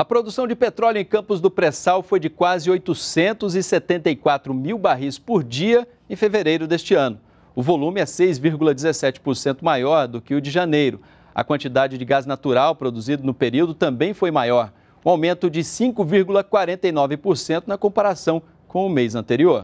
A produção de petróleo em Campos do Pré-Sal foi de quase 874 mil barris por dia em fevereiro deste ano. O volume é 6,17% maior do que o de janeiro. A quantidade de gás natural produzido no período também foi maior, um aumento de 5,49% na comparação com o mês anterior.